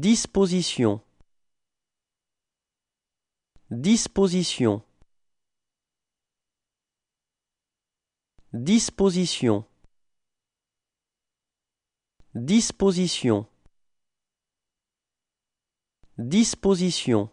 Disposition Disposition Disposition Disposition Disposition